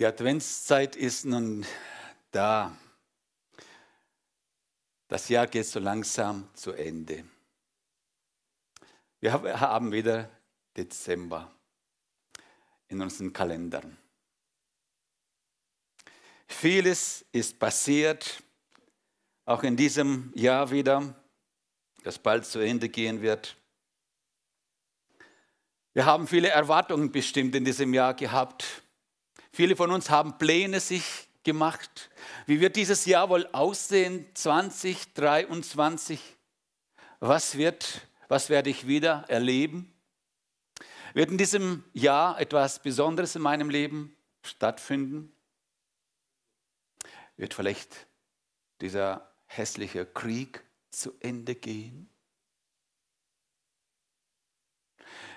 Die Adventszeit ist nun da. Das Jahr geht so langsam zu Ende. Wir haben wieder Dezember in unseren Kalendern. Vieles ist passiert, auch in diesem Jahr wieder, das bald zu Ende gehen wird. Wir haben viele Erwartungen bestimmt in diesem Jahr gehabt. Viele von uns haben Pläne sich gemacht. Wie wird dieses Jahr wohl aussehen, 2023? Was wird, was werde ich wieder erleben? Wird in diesem Jahr etwas Besonderes in meinem Leben stattfinden? Wird vielleicht dieser hässliche Krieg zu Ende gehen?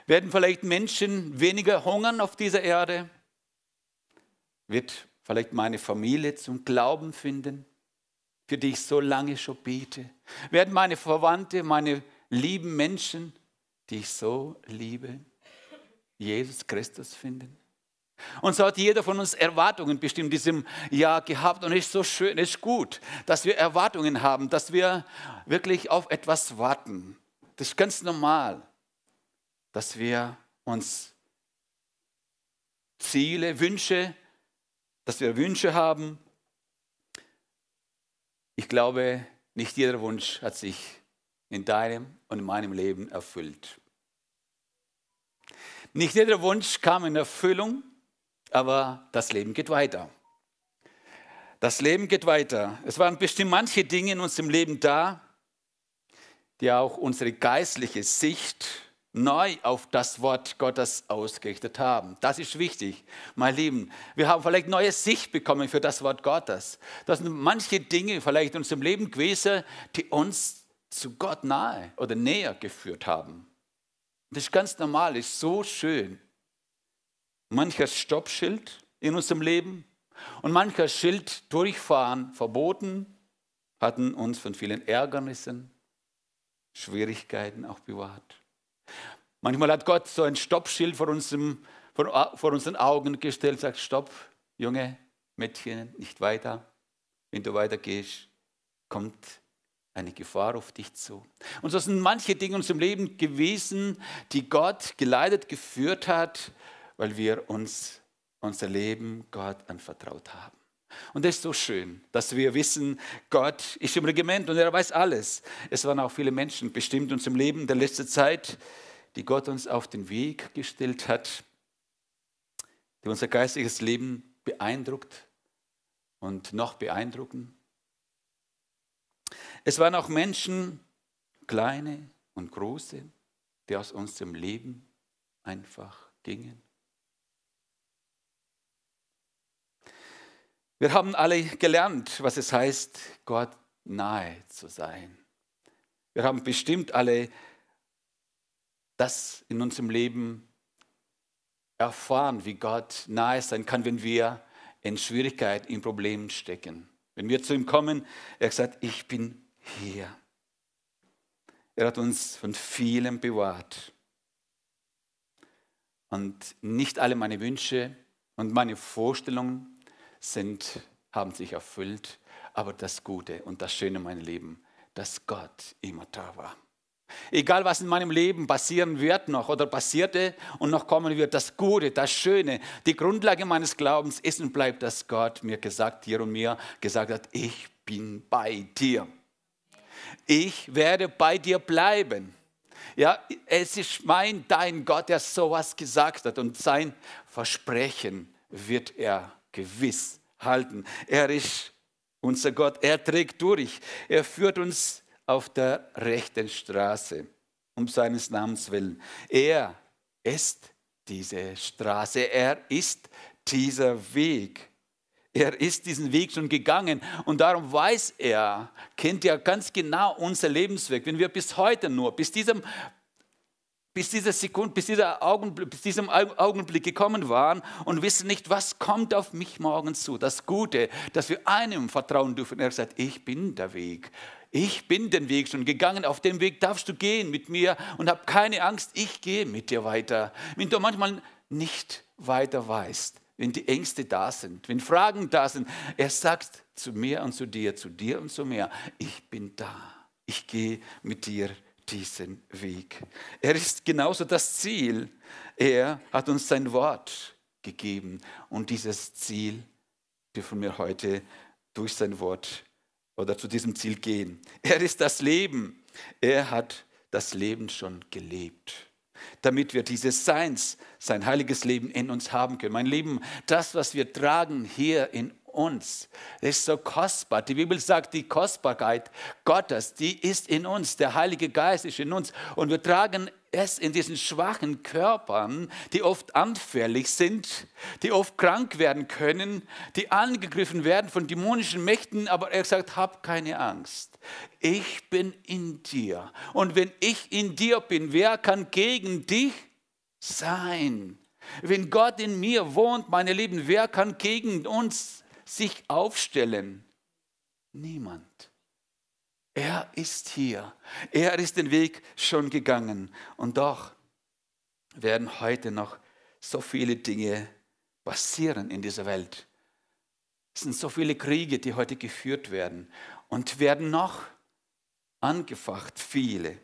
Werden vielleicht Menschen weniger hungern auf dieser Erde? Wird vielleicht meine Familie zum Glauben finden, für die ich so lange schon bete? Werden meine Verwandte, meine lieben Menschen, die ich so liebe, Jesus Christus finden? Und so hat jeder von uns Erwartungen bestimmt in diesem Jahr gehabt. Und es ist so schön, es ist gut, dass wir Erwartungen haben, dass wir wirklich auf etwas warten. Das ist ganz normal, dass wir uns Ziele, Wünsche dass wir Wünsche haben. Ich glaube, nicht jeder Wunsch hat sich in deinem und in meinem Leben erfüllt. Nicht jeder Wunsch kam in Erfüllung, aber das Leben geht weiter. Das Leben geht weiter. Es waren bestimmt manche Dinge in unserem Leben da, die auch unsere geistliche Sicht neu auf das Wort Gottes ausgerichtet haben. Das ist wichtig, meine Lieben. Wir haben vielleicht neue Sicht bekommen für das Wort Gottes. Das sind manche Dinge vielleicht in unserem Leben gewesen, die uns zu Gott nahe oder näher geführt haben. Das ist ganz normal, ist so schön. Mancher Stoppschild in unserem Leben und mancher Schild durchfahren verboten hatten uns von vielen Ärgernissen, Schwierigkeiten auch bewahrt. Manchmal hat Gott so ein Stoppschild vor, unserem, vor, äh, vor unseren Augen gestellt, sagt, stopp, Junge, Mädchen, nicht weiter. Wenn du weitergehst, kommt eine Gefahr auf dich zu. Und so sind manche Dinge in unserem Leben gewesen, die Gott geleitet, geführt hat, weil wir uns unser Leben Gott anvertraut haben. Und das ist so schön, dass wir wissen, Gott ist im Regiment und er weiß alles. Es waren auch viele Menschen bestimmt uns im Leben der letzten Zeit, die Gott uns auf den Weg gestellt hat, die unser geistiges Leben beeindruckt und noch beeindrucken. Es waren auch Menschen, kleine und große, die aus unserem Leben einfach gingen. Wir haben alle gelernt, was es heißt, Gott nahe zu sein. Wir haben bestimmt alle das in unserem Leben erfahren, wie Gott nahe sein kann, wenn wir in Schwierigkeiten, in Problemen stecken. Wenn wir zu ihm kommen, er sagt, ich bin hier. Er hat uns von vielem bewahrt. Und nicht alle meine Wünsche und meine Vorstellungen sind, haben sich erfüllt, aber das Gute und das Schöne in meinem Leben, dass Gott immer da war. Egal was in meinem Leben passieren wird noch oder passierte und noch kommen wird, das Gute, das Schöne, die Grundlage meines Glaubens ist und bleibt, dass Gott mir gesagt, dir und mir gesagt hat, ich bin bei dir. Ich werde bei dir bleiben. Ja, es ist mein, dein Gott, der sowas gesagt hat und sein Versprechen wird er gewiss halten. Er ist unser Gott, er trägt durch, er führt uns durch auf der rechten Straße, um seines Namens willen. Er ist diese Straße, er ist dieser Weg. Er ist diesen Weg schon gegangen und darum weiß er, kennt ja ganz genau unser Lebensweg. Wenn wir bis heute nur, bis diesem bis dieser Sekunde, bis, dieser Augenblick, bis diesem Augenblick gekommen waren und wissen nicht, was kommt auf mich morgen zu. Das Gute, dass wir einem vertrauen dürfen. Er sagt, ich bin der Weg, ich bin den Weg schon gegangen, auf dem Weg darfst du gehen mit mir und hab keine Angst, ich gehe mit dir weiter. Wenn du manchmal nicht weiter weißt, wenn die Ängste da sind, wenn Fragen da sind, er sagt zu mir und zu dir, zu dir und zu mir, ich bin da, ich gehe mit dir diesen Weg. Er ist genauso das Ziel. Er hat uns sein Wort gegeben und dieses Ziel dürfen wir heute durch sein Wort oder zu diesem Ziel gehen. Er ist das Leben. Er hat das Leben schon gelebt, damit wir dieses Seins, sein heiliges Leben in uns haben können. Mein Leben, das, was wir tragen hier in uns, ist so kostbar. Die Bibel sagt, die Kostbarkeit Gottes, die ist in uns. Der Heilige Geist ist in uns und wir tragen es in diesen schwachen Körpern, die oft anfällig sind, die oft krank werden können, die angegriffen werden von dämonischen Mächten, aber er sagt, hab keine Angst. Ich bin in dir. Und wenn ich in dir bin, wer kann gegen dich sein? Wenn Gott in mir wohnt, meine Lieben, wer kann gegen uns sich aufstellen? Niemand. Er ist hier. Er ist den Weg schon gegangen. Und doch werden heute noch so viele Dinge passieren in dieser Welt. Es sind so viele Kriege, die heute geführt werden und werden noch angefacht, viele.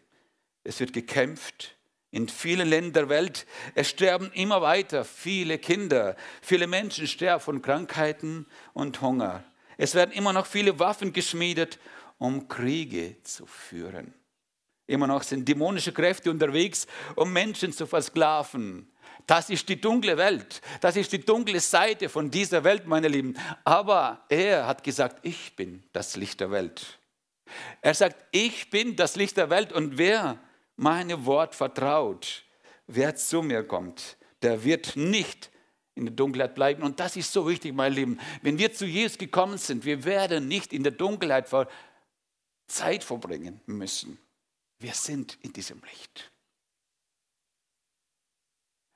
Es wird gekämpft in vielen Ländern der Welt. Es sterben immer weiter viele Kinder. Viele Menschen sterben von Krankheiten und Hunger. Es werden immer noch viele Waffen geschmiedet um Kriege zu führen. Immer noch sind dämonische Kräfte unterwegs, um Menschen zu versklaven. Das ist die dunkle Welt. Das ist die dunkle Seite von dieser Welt, meine Lieben. Aber er hat gesagt, ich bin das Licht der Welt. Er sagt, ich bin das Licht der Welt und wer meine Wort vertraut, wer zu mir kommt, der wird nicht in der Dunkelheit bleiben. Und das ist so wichtig, meine Lieben. Wenn wir zu Jesus gekommen sind, wir werden nicht in der Dunkelheit verbleiben Zeit verbringen müssen. Wir sind in diesem Licht.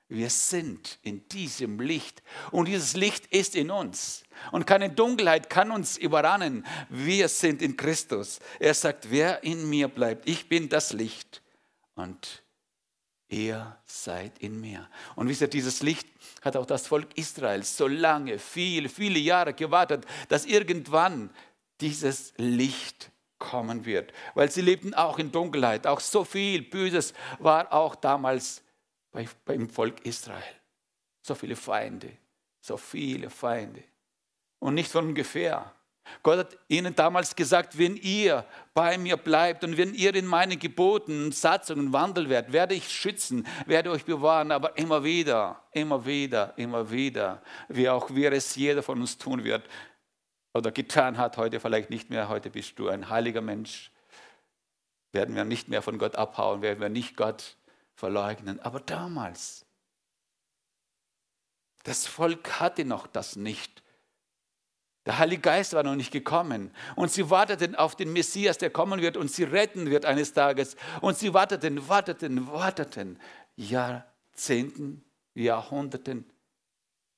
Wir sind in diesem Licht und dieses Licht ist in uns. Und keine Dunkelheit kann uns überrannen. Wir sind in Christus. Er sagt, wer in mir bleibt, ich bin das Licht und ihr seid in mir. Und wisst ihr, dieses Licht hat auch das Volk Israels so lange, viele, viele Jahre gewartet, dass irgendwann dieses Licht kommen wird. Weil sie lebten auch in Dunkelheit. Auch so viel Böses war auch damals bei, beim Volk Israel. So viele Feinde, so viele Feinde. Und nicht von ungefähr. Gott hat ihnen damals gesagt, wenn ihr bei mir bleibt und wenn ihr in meine Geboten, und Satzungen Wandel werdet, werde ich schützen, werde euch bewahren, aber immer wieder, immer wieder, immer wieder, wie auch wir es jeder von uns tun wird, oder getan hat, heute vielleicht nicht mehr, heute bist du ein heiliger Mensch, werden wir nicht mehr von Gott abhauen, werden wir nicht Gott verleugnen. Aber damals, das Volk hatte noch das nicht. Der Heilige Geist war noch nicht gekommen. Und sie warteten auf den Messias, der kommen wird und sie retten wird eines Tages. Und sie warteten, warteten, warteten. Jahrzehnten, Jahrhunderten,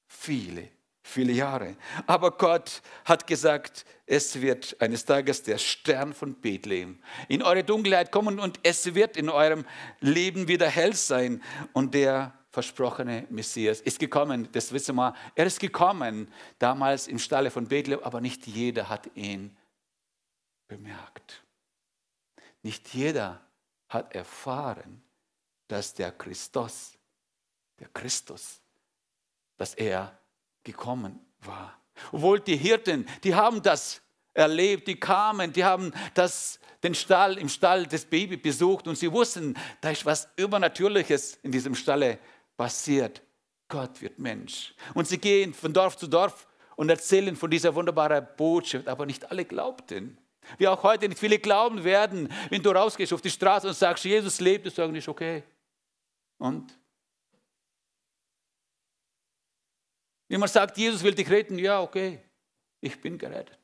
viele viele Jahre. Aber Gott hat gesagt, es wird eines Tages der Stern von Bethlehem in eure Dunkelheit kommen und es wird in eurem Leben wieder hell sein. Und der versprochene Messias ist gekommen, das wissen wir. Er ist gekommen, damals im Stalle von Bethlehem, aber nicht jeder hat ihn bemerkt. Nicht jeder hat erfahren, dass der Christus, der Christus, dass er gekommen war. Obwohl die Hirten, die haben das erlebt, die kamen, die haben das, den Stall im Stall des Baby besucht und sie wussten, da ist was Übernatürliches in diesem Stalle passiert. Gott wird Mensch. Und sie gehen von Dorf zu Dorf und erzählen von dieser wunderbaren Botschaft, aber nicht alle glaubten. Wie auch heute nicht viele glauben werden, wenn du rausgehst auf die Straße und sagst, Jesus lebt, das sagen nicht, okay. Und Wenn man sagt, Jesus will dich retten, ja, okay, ich bin gerettet.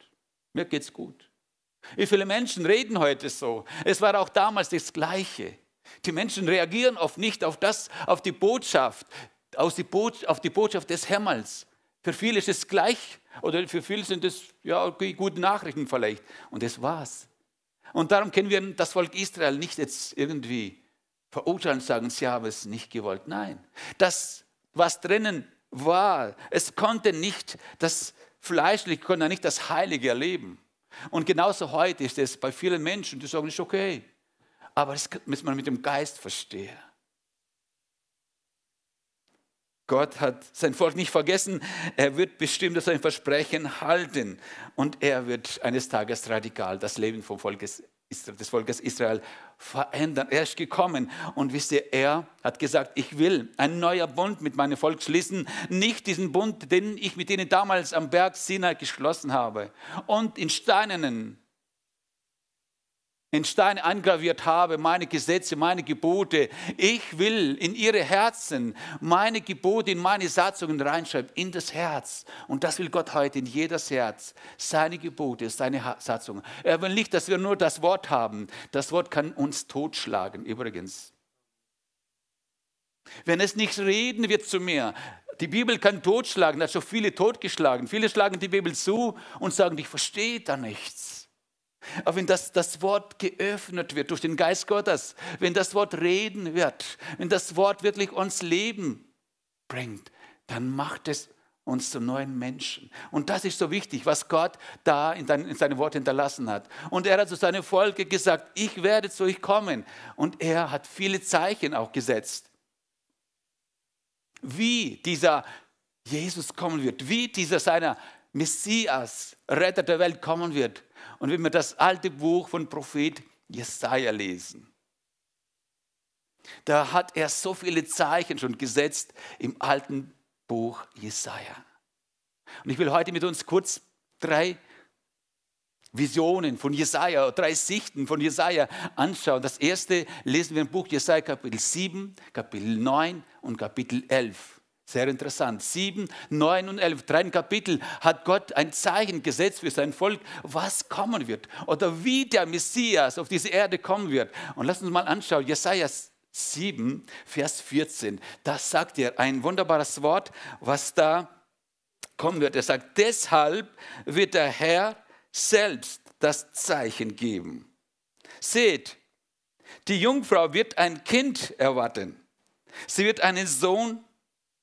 Mir geht's gut. Wie viele Menschen reden heute so? Es war auch damals das Gleiche. Die Menschen reagieren oft nicht auf das, auf die Botschaft, auf die, Botschaft des Himmels. Für viele ist es gleich oder für viele sind es ja okay, gute Nachrichten vielleicht. Und das war's. Und darum können wir das Volk Israel nicht jetzt irgendwie verurteilen und sagen, sie haben es nicht gewollt. Nein, das, was drinnen Wahl. Es konnte nicht das Fleischliche, konnte nicht das Heilige erleben. Und genauso heute ist es bei vielen Menschen, die sagen, ist okay. Aber das muss man mit dem Geist verstehen. Gott hat sein Volk nicht vergessen. Er wird bestimmt sein Versprechen halten. Und er wird eines Tages radikal das Leben vom Volkes des Volkes Israel verändern. Er ist gekommen und wisst ihr, er hat gesagt, ich will ein neuer Bund mit meinem Volk schließen, nicht diesen Bund, den ich mit ihnen damals am Berg Sinai geschlossen habe und in steinernen in Stein eingraviert habe, meine Gesetze, meine Gebote. Ich will in ihre Herzen meine Gebote, in meine Satzungen reinschreiben, in das Herz. Und das will Gott heute in jedes Herz. Seine Gebote, seine Satzungen. Er will nicht, dass wir nur das Wort haben. Das Wort kann uns totschlagen, übrigens. Wenn es nicht reden wird zu mir, die Bibel kann totschlagen, da hat schon viele totgeschlagen. Viele schlagen die Bibel zu und sagen, ich verstehe da nichts. Aber wenn das, das Wort geöffnet wird durch den Geist Gottes, wenn das Wort reden wird, wenn das Wort wirklich uns Leben bringt, dann macht es uns zu neuen Menschen. Und das ist so wichtig, was Gott da in, dein, in seinem Wort hinterlassen hat. Und er hat zu seinem Volke gesagt, ich werde zu euch kommen. Und er hat viele Zeichen auch gesetzt. Wie dieser Jesus kommen wird, wie dieser seiner Messias, Retter der Welt kommen wird, und wenn wir das alte Buch von Prophet Jesaja lesen, da hat er so viele Zeichen schon gesetzt im alten Buch Jesaja. Und ich will heute mit uns kurz drei Visionen von Jesaja, drei Sichten von Jesaja anschauen. Das erste lesen wir im Buch Jesaja Kapitel 7, Kapitel 9 und Kapitel 11. Sehr interessant. 7, 9 und 11, drei Kapitel hat Gott ein Zeichen gesetzt für sein Volk, was kommen wird oder wie der Messias auf diese Erde kommen wird. Und lass uns mal anschauen, Jesaja 7, Vers 14. Da sagt er ein wunderbares Wort, was da kommen wird. Er sagt, deshalb wird der Herr selbst das Zeichen geben. Seht, die Jungfrau wird ein Kind erwarten. Sie wird einen Sohn erwarten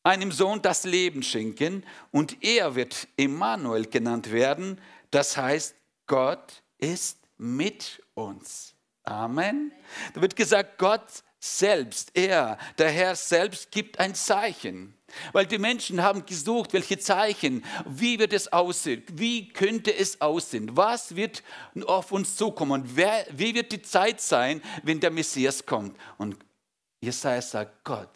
einem Sohn das Leben schenken und er wird Emmanuel genannt werden. Das heißt, Gott ist mit uns. Amen. Da wird gesagt, Gott selbst, er, der Herr selbst gibt ein Zeichen. Weil die Menschen haben gesucht, welche Zeichen, wie wird es aussehen, wie könnte es aussehen, was wird auf uns zukommen, wer, wie wird die Zeit sein, wenn der Messias kommt. Und Jesaja sagt, Gott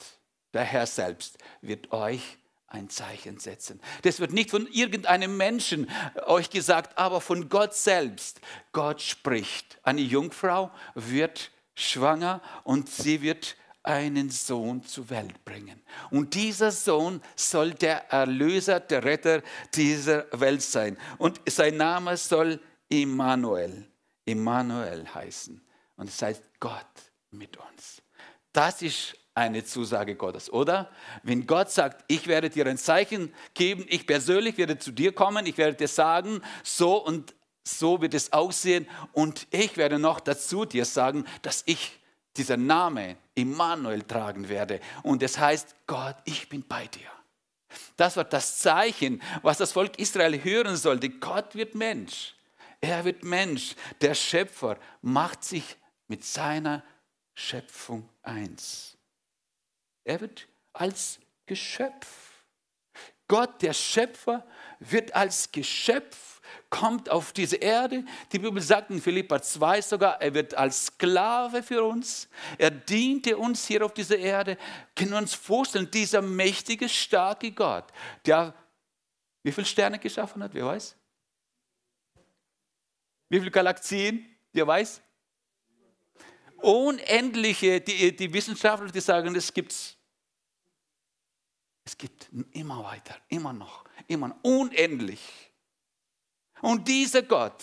der Herr selbst wird euch ein Zeichen setzen. Das wird nicht von irgendeinem Menschen äh, euch gesagt, aber von Gott selbst. Gott spricht. Eine Jungfrau wird schwanger und sie wird einen Sohn zur Welt bringen. Und dieser Sohn soll der Erlöser, der Retter dieser Welt sein. Und sein Name soll Immanuel, Immanuel heißen. Und es heißt Gott mit uns. Das ist eine Zusage Gottes, oder? Wenn Gott sagt, ich werde dir ein Zeichen geben, ich persönlich werde zu dir kommen, ich werde dir sagen, so und so wird es aussehen und ich werde noch dazu dir sagen, dass ich dieser Name Immanuel tragen werde. Und es heißt, Gott, ich bin bei dir. Das war das Zeichen, was das Volk Israel hören sollte. Gott wird Mensch. Er wird Mensch. Der Schöpfer macht sich mit seiner Schöpfung eins. Er wird als Geschöpf. Gott, der Schöpfer, wird als Geschöpf, kommt auf diese Erde. Die Bibel sagt in Philippa 2 sogar, er wird als Sklave für uns. Er diente uns hier auf dieser Erde. Können wir uns vorstellen, dieser mächtige, starke Gott, der wie viele Sterne geschaffen hat, wer weiß? Wie viele Galaxien, wer weiß? unendliche, die, die Wissenschaftler, die sagen, das gibt's. Es gibt immer weiter, immer noch, immer noch, unendlich. Und dieser Gott,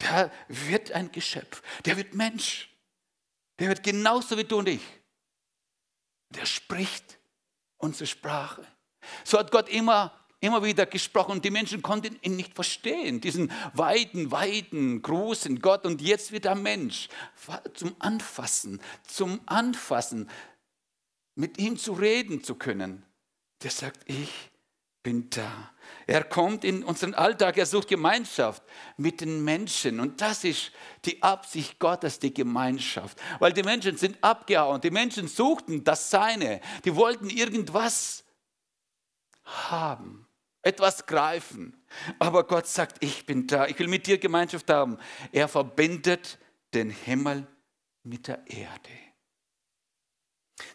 der wird ein Geschöpf, der wird Mensch. Der wird genauso wie du und ich. Der spricht unsere Sprache. So hat Gott immer immer wieder gesprochen und die Menschen konnten ihn nicht verstehen, diesen weiten, weiten, großen Gott und jetzt wird der Mensch zum Anfassen, zum Anfassen, mit ihm zu reden zu können. Der sagt, ich bin da. Er kommt in unseren Alltag, er sucht Gemeinschaft mit den Menschen. Und das ist die Absicht Gottes, die Gemeinschaft. Weil die Menschen sind abgehauen, die Menschen suchten das Seine, die wollten irgendwas haben etwas greifen. Aber Gott sagt, ich bin da, ich will mit dir Gemeinschaft haben. Er verbindet den Himmel mit der Erde.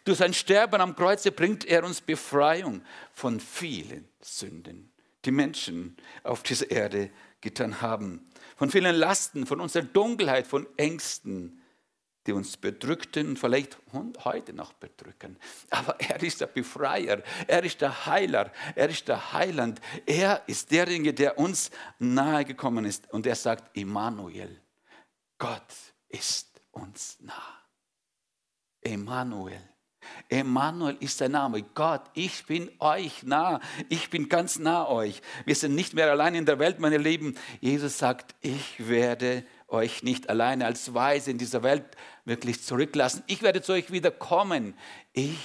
Durch sein Sterben am Kreuze bringt er uns Befreiung von vielen Sünden, die Menschen auf dieser Erde getan haben. Von vielen Lasten, von unserer Dunkelheit, von Ängsten, die uns bedrückten und vielleicht heute noch bedrücken. Aber er ist der Befreier, er ist der Heiler, er ist der Heiland, er ist derjenige, der uns nahe gekommen ist. Und er sagt, Immanuel, Gott ist uns nah. Immanuel. Emmanuel ist der Name. Gott, ich bin euch nah. Ich bin ganz nah euch. Wir sind nicht mehr allein in der Welt, meine Lieben. Jesus sagt, ich werde euch nicht alleine als Weise in dieser Welt wirklich zurücklassen. Ich werde zu euch wieder kommen. Ich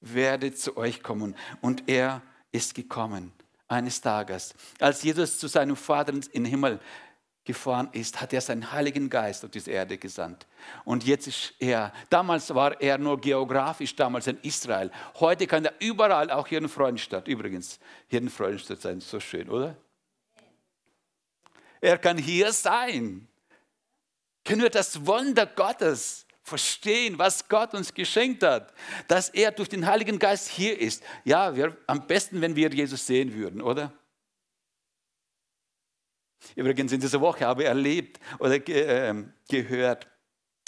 werde zu euch kommen. Und er ist gekommen eines Tages. Als Jesus zu seinem Vater in den Himmel gefahren ist, hat er seinen Heiligen Geist auf diese Erde gesandt. Und jetzt ist er, damals war er nur geografisch, damals in Israel. Heute kann er überall, auch hier in Freudenstadt, übrigens, hier in Freudenstadt sein, so schön, oder? Er kann hier sein können wir das Wunder Gottes verstehen, was Gott uns geschenkt hat, dass er durch den Heiligen Geist hier ist. Ja, wir, am besten, wenn wir Jesus sehen würden, oder? Übrigens, in dieser Woche habe ich erlebt oder ge äh, gehört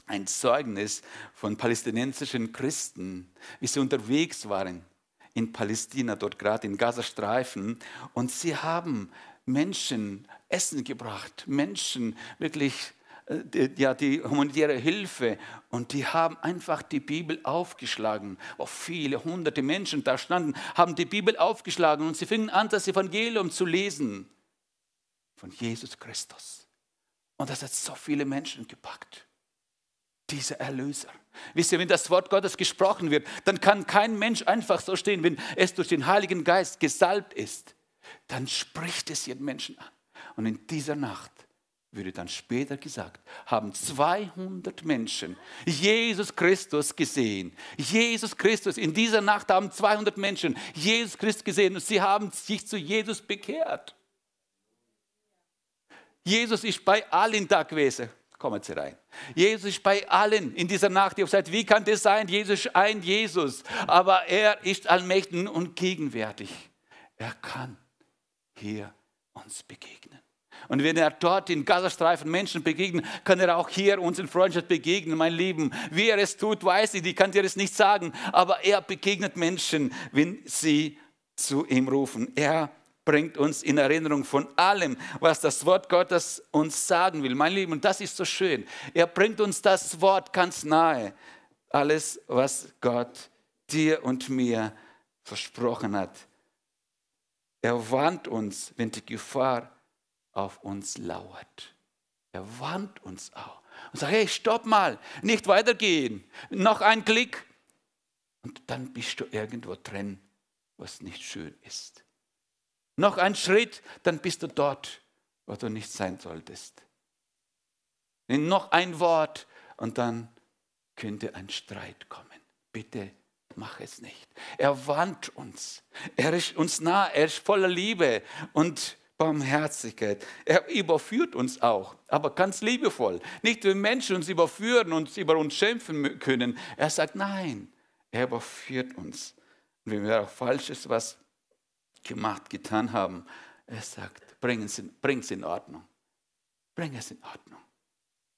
ein Zeugnis von palästinensischen Christen, wie sie unterwegs waren in Palästina, dort gerade in Gazastreifen. Und sie haben Menschen Essen gebracht, Menschen wirklich äh, die, ja, die humanitäre Hilfe und die haben einfach die Bibel aufgeschlagen. Auch oh, viele hunderte Menschen da standen, haben die Bibel aufgeschlagen und sie fingen an, das Evangelium zu lesen von Jesus Christus. Und das hat so viele Menschen gepackt. Dieser Erlöser. Wisst ihr, wenn das Wort Gottes gesprochen wird, dann kann kein Mensch einfach so stehen, wenn es durch den Heiligen Geist gesalbt ist. Dann spricht es jeden Menschen an. Und in dieser Nacht würde dann später gesagt, haben 200 Menschen Jesus Christus gesehen. Jesus Christus, in dieser Nacht haben 200 Menschen Jesus Christus gesehen und sie haben sich zu Jesus bekehrt. Jesus ist bei allen da gewesen. Kommen Sie rein. Jesus ist bei allen in dieser Nacht. Ihr seid, wie kann das sein? Jesus ist ein Jesus. Aber er ist allmächtig und gegenwärtig. Er kann hier uns begegnen. Und wenn er dort in Gazastreifen Menschen begegnet, kann er auch hier uns in Freundschaft begegnen, mein Lieben. Wie er es tut, weiß ich, ich kann dir es nicht sagen, aber er begegnet Menschen, wenn sie zu ihm rufen. Er bringt uns in Erinnerung von allem, was das Wort Gottes uns sagen will. Mein Lieben, und das ist so schön. Er bringt uns das Wort ganz nahe. Alles, was Gott dir und mir versprochen hat. Er warnt uns, wenn die Gefahr auf uns lauert. Er warnt uns auch und sagt, hey, stopp mal, nicht weitergehen, noch ein Klick. Und dann bist du irgendwo drin, was nicht schön ist. Noch ein Schritt, dann bist du dort, wo du nicht sein solltest. Und noch ein Wort und dann könnte ein Streit kommen. Bitte mach es nicht. Er warnt uns. Er ist uns nah, er ist voller Liebe und Barmherzigkeit. Er überführt uns auch, aber ganz liebevoll. Nicht, wenn Menschen uns überführen und über uns schimpfen können. Er sagt, nein, er überführt uns. Und wenn wir auch Falsches was gemacht, getan haben, er sagt, bring es in, bring's in Ordnung. Bring es in Ordnung.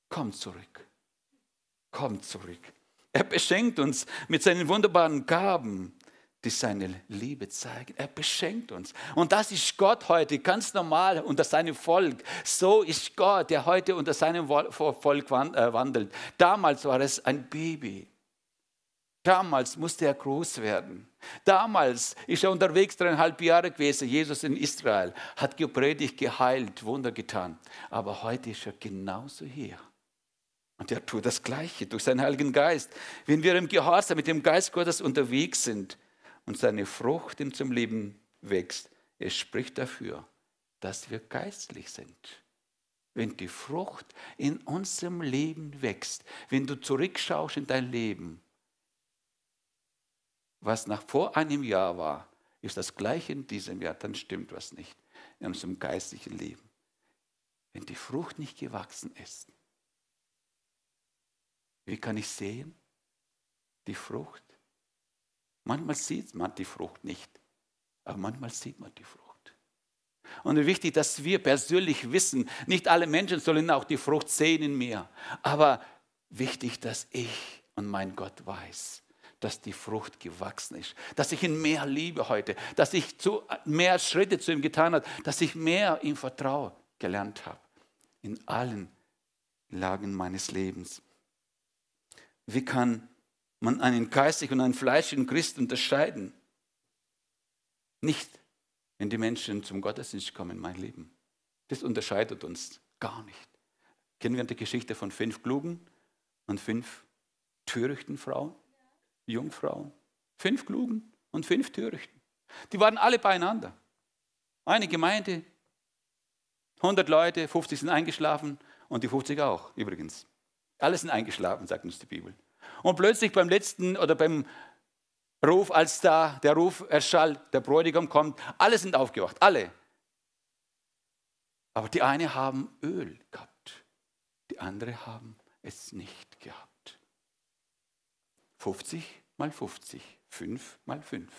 Komm zurück. Komm zurück. Er beschenkt uns mit seinen wunderbaren Gaben die seine Liebe zeigen. Er beschenkt uns. Und das ist Gott heute, ganz normal unter seinem Volk. So ist Gott, der heute unter seinem Volk äh, wandelt. Damals war es ein Baby. Damals musste er groß werden. Damals ist er unterwegs dreieinhalb Jahre gewesen, Jesus in Israel, hat gepredigt, geheilt, Wunder getan. Aber heute ist er genauso hier. Und er tut das Gleiche durch seinen Heiligen Geist. Wenn wir im Gehorsam mit dem Geist Gottes unterwegs sind, und seine Frucht ihm zum Leben wächst. Es spricht dafür, dass wir geistlich sind. Wenn die Frucht in unserem Leben wächst, wenn du zurückschaust in dein Leben, was nach vor einem Jahr war, ist das gleiche in diesem Jahr, dann stimmt was nicht in unserem geistlichen Leben. Wenn die Frucht nicht gewachsen ist, wie kann ich sehen, die Frucht? Manchmal sieht man die Frucht nicht, aber manchmal sieht man die Frucht. Und wichtig, dass wir persönlich wissen, nicht alle Menschen sollen auch die Frucht sehen in mir, aber wichtig, dass ich und mein Gott weiß, dass die Frucht gewachsen ist, dass ich ihn mehr liebe heute, dass ich zu, mehr Schritte zu ihm getan habe, dass ich mehr ihm vertraue gelernt habe in allen Lagen meines Lebens. Wie kann man einen geistlichen und einen fleischigen Christ unterscheiden. Nicht, wenn die Menschen zum Gottesdienst kommen, mein Leben. Das unterscheidet uns gar nicht. Kennen wir die Geschichte von fünf klugen und fünf törichten Frauen, Jungfrauen? Fünf klugen und fünf törichten. Die waren alle beieinander. Eine Gemeinde, 100 Leute, 50 sind eingeschlafen und die 50 auch, übrigens. Alle sind eingeschlafen, sagt uns die Bibel. Und plötzlich beim letzten oder beim Ruf, als da der Ruf erschallt, der Bräutigam kommt, alle sind aufgewacht, alle. Aber die eine haben Öl gehabt, die andere haben es nicht gehabt. 50 mal 50, 5 mal 5.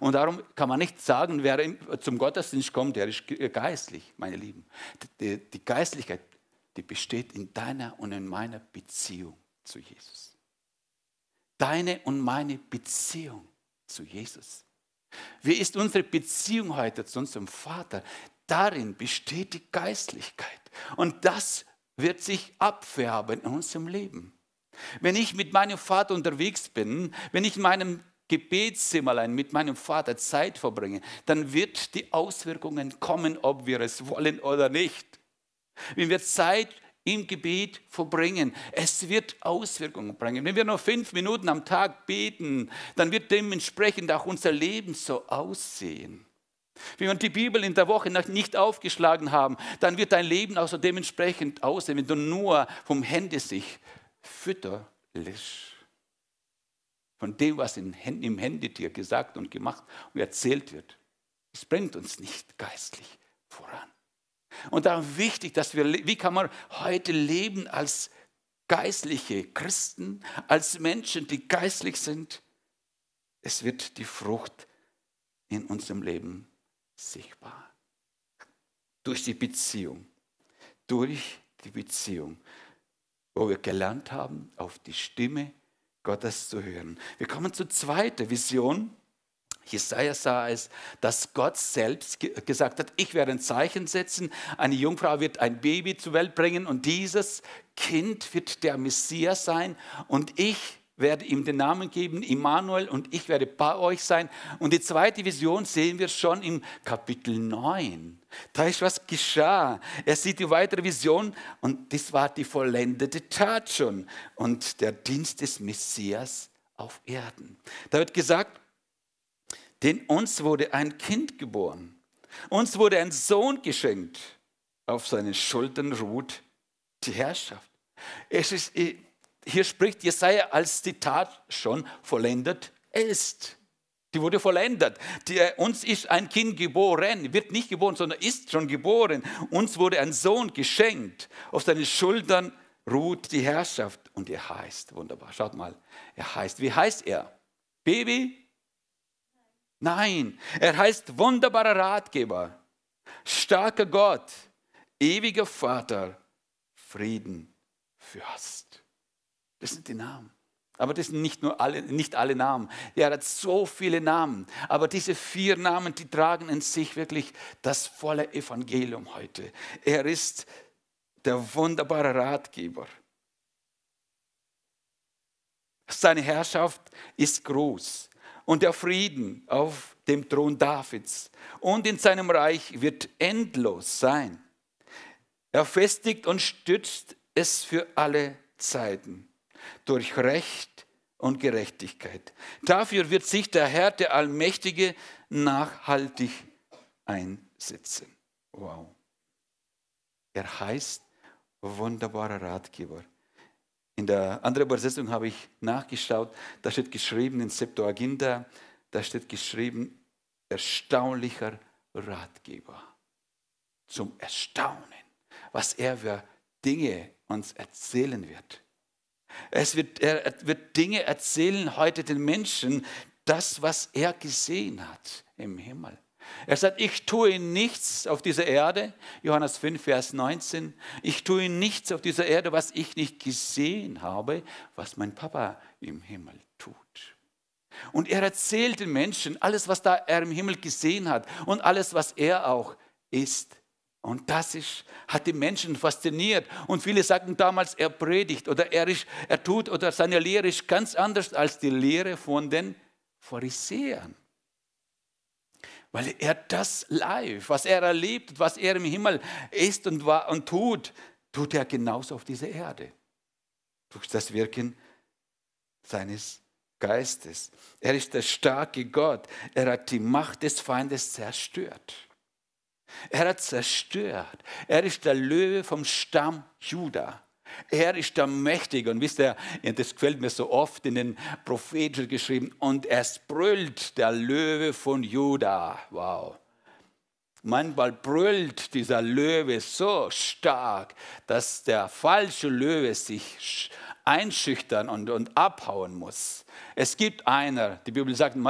Und darum kann man nicht sagen, wer zum Gottesdienst kommt, der ist geistlich, meine Lieben. Die Geistlichkeit, die besteht in deiner und in meiner Beziehung zu Jesus deine und meine Beziehung zu Jesus. Wie ist unsere Beziehung heute zu unserem Vater? Darin besteht die Geistlichkeit. Und das wird sich abfärben in unserem Leben. Wenn ich mit meinem Vater unterwegs bin, wenn ich in meinem Gebetszimmerlein mit meinem Vater Zeit verbringe, dann wird die Auswirkungen kommen, ob wir es wollen oder nicht. Wenn wir Zeit im Gebet verbringen. Es wird Auswirkungen bringen. Wenn wir nur fünf Minuten am Tag beten, dann wird dementsprechend auch unser Leben so aussehen. Wenn wir die Bibel in der Woche nicht aufgeschlagen haben, dann wird dein Leben auch so dementsprechend aussehen, wenn du nur vom Hände sich fütterlich. Von dem, was im Hände dir gesagt und gemacht und erzählt wird. Es bringt uns nicht geistlich voran. Und darum wichtig, dass wir, wie kann man heute leben als geistliche Christen, als Menschen, die geistlich sind? Es wird die Frucht in unserem Leben sichtbar. Durch die Beziehung. Durch die Beziehung, wo wir gelernt haben, auf die Stimme Gottes zu hören. Wir kommen zur zweiten Vision. Jesaja sah es, dass Gott selbst gesagt hat, ich werde ein Zeichen setzen, eine Jungfrau wird ein Baby zur Welt bringen und dieses Kind wird der Messias sein und ich werde ihm den Namen geben, Immanuel, und ich werde bei euch sein. Und die zweite Vision sehen wir schon im Kapitel 9. Da ist was geschah. Er sieht die weitere Vision und das war die vollendete Tat schon. Und der Dienst des Messias auf Erden. Da wird gesagt, denn uns wurde ein Kind geboren. Uns wurde ein Sohn geschenkt. Auf seinen Schultern ruht die Herrschaft. Es ist, äh, hier spricht Jesaja als Zitat schon vollendet ist. Die wurde vollendet. Die, äh, uns ist ein Kind geboren, wird nicht geboren, sondern ist schon geboren. Uns wurde ein Sohn geschenkt. Auf seinen Schultern ruht die Herrschaft. Und er heißt, wunderbar, schaut mal, er heißt, wie heißt er? Baby Nein, er heißt wunderbarer Ratgeber, starker Gott, ewiger Vater, Frieden, Fürst. Das sind die Namen. Aber das sind nicht nur alle, nicht alle Namen. Er hat so viele Namen. Aber diese vier Namen, die tragen in sich wirklich das volle Evangelium heute. Er ist der wunderbare Ratgeber. Seine Herrschaft ist groß und der Frieden auf dem Thron Davids und in seinem Reich wird endlos sein. Er festigt und stützt es für alle Zeiten durch Recht und Gerechtigkeit. Dafür wird sich der Herr, der Allmächtige, nachhaltig einsetzen. Wow. Er heißt wunderbarer Ratgeber in der anderen Übersetzung habe ich nachgeschaut, da steht geschrieben in Septuaginta, da steht geschrieben, erstaunlicher Ratgeber. Zum Erstaunen, was er für Dinge uns erzählen wird. Es wird, er wird Dinge erzählen heute den Menschen, das, was er gesehen hat im Himmel. Er sagt, ich tue nichts auf dieser Erde, Johannes 5, Vers 19, ich tue nichts auf dieser Erde, was ich nicht gesehen habe, was mein Papa im Himmel tut. Und er erzählt den Menschen alles, was da er im Himmel gesehen hat und alles, was er auch ist. Und das ist, hat die Menschen fasziniert. Und viele sagten damals, er predigt oder er, ist, er tut oder seine Lehre ist ganz anders als die Lehre von den Pharisäern weil er das live, was er erlebt, was er im Himmel ist und, war und tut, tut er genauso auf dieser Erde. Durch das Wirken seines Geistes. Er ist der starke Gott. Er hat die Macht des Feindes zerstört. Er hat zerstört. Er ist der Löwe vom Stamm Judah. Er ist der Mächtige. Und wisst ihr, das gefällt mir so oft in den Propheten geschrieben. Und es brüllt der Löwe von Juda. Wow. Manchmal brüllt dieser Löwe so stark, dass der falsche Löwe sich einschüchtern und, und abhauen muss. Es gibt einer, die Bibel sagt in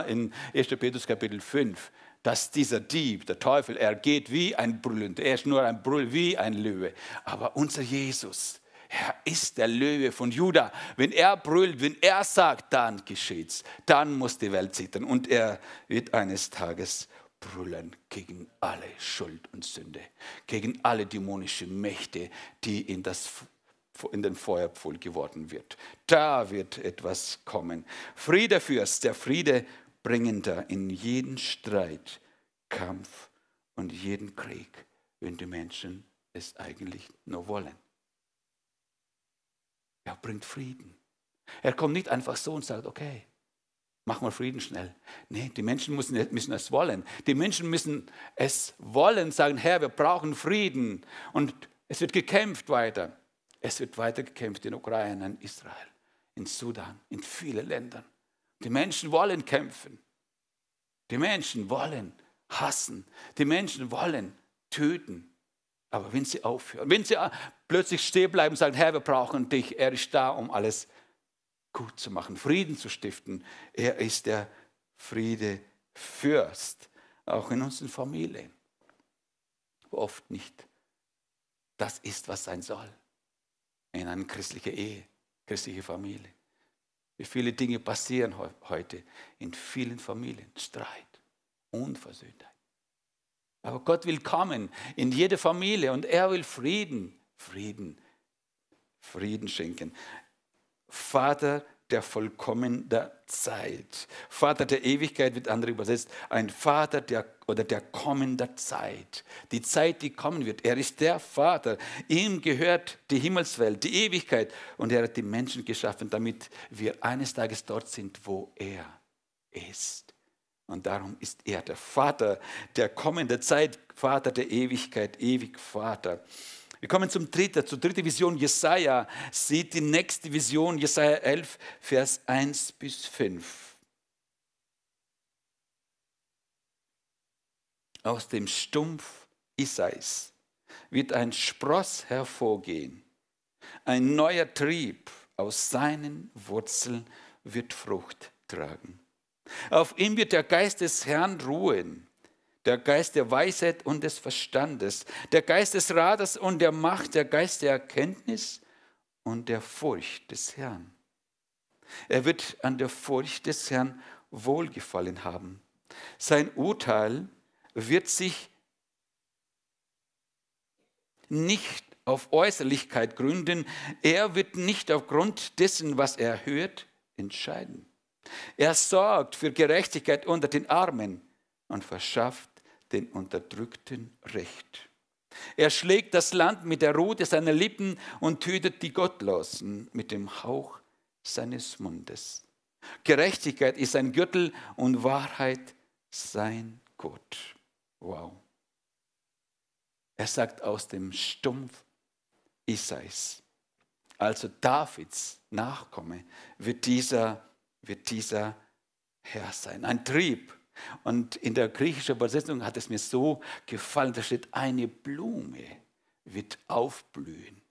1. Petrus Kapitel 5, dass dieser Dieb, der Teufel, er geht wie ein Brüllend, er ist nur ein Brüll, wie ein Löwe. Aber unser Jesus, er ist der Löwe von Juda. Wenn er brüllt, wenn er sagt, dann geschieht's. Dann muss die Welt zittern. Und er wird eines Tages brüllen gegen alle Schuld und Sünde, gegen alle dämonischen Mächte, die in, das, in den Feuerpfuhl geworden wird. Da wird etwas kommen. Friedefürst, der Friedebringender in jeden Streit, Kampf und jeden Krieg, wenn die Menschen es eigentlich nur wollen. Er bringt Frieden. Er kommt nicht einfach so und sagt, okay, mach mal Frieden schnell. Nee, die Menschen müssen, müssen es wollen. Die Menschen müssen es wollen, sagen, Herr, wir brauchen Frieden. Und es wird gekämpft weiter. Es wird weiter gekämpft in Ukraine, in Israel, in Sudan, in vielen Ländern. Die Menschen wollen kämpfen. Die Menschen wollen hassen. Die Menschen wollen töten. Aber wenn sie aufhören, wenn sie äh, plötzlich stehen bleiben und sagen, Herr, wir brauchen dich, er ist da, um alles gut zu machen, Frieden zu stiften. Er ist der Friedefürst, auch in unseren Familien. Oft nicht. Das ist, was sein soll. In einer christlichen Ehe, christliche Familie. Wie viele Dinge passieren heute in vielen Familien? Streit, Unversöhntheit. Aber Gott will kommen in jede Familie und er will Frieden, Frieden, Frieden schenken. Vater der vollkommenen Zeit. Vater der Ewigkeit wird andere übersetzt. Ein Vater der oder der kommenden Zeit. Die Zeit, die kommen wird. Er ist der Vater. Ihm gehört die Himmelswelt, die Ewigkeit. Und er hat die Menschen geschaffen, damit wir eines Tages dort sind, wo er ist. Und darum ist er der Vater der kommenden Zeit, Vater der Ewigkeit, ewig Vater. Wir kommen zum dritten, zur dritten Vision Jesaja. sieht die nächste Vision, Jesaja 11, Vers 1 bis 5. Aus dem Stumpf Isais wird ein Spross hervorgehen. Ein neuer Trieb aus seinen Wurzeln wird Frucht tragen. Auf ihm wird der Geist des Herrn ruhen, der Geist der Weisheit und des Verstandes, der Geist des Rates und der Macht, der Geist der Erkenntnis und der Furcht des Herrn. Er wird an der Furcht des Herrn wohlgefallen haben. Sein Urteil wird sich nicht auf Äußerlichkeit gründen. Er wird nicht aufgrund dessen, was er hört, entscheiden. Er sorgt für Gerechtigkeit unter den Armen und verschafft den Unterdrückten Recht. Er schlägt das Land mit der Rute seiner Lippen und tötet die Gottlosen mit dem Hauch seines Mundes. Gerechtigkeit ist sein Gürtel und Wahrheit sein Gott. Wow. Er sagt aus dem Stumpf Isais, also Davids Nachkomme, wird dieser wird dieser Herr sein. Ein Trieb. Und in der griechischen Übersetzung hat es mir so gefallen, da steht, eine Blume wird aufblühen.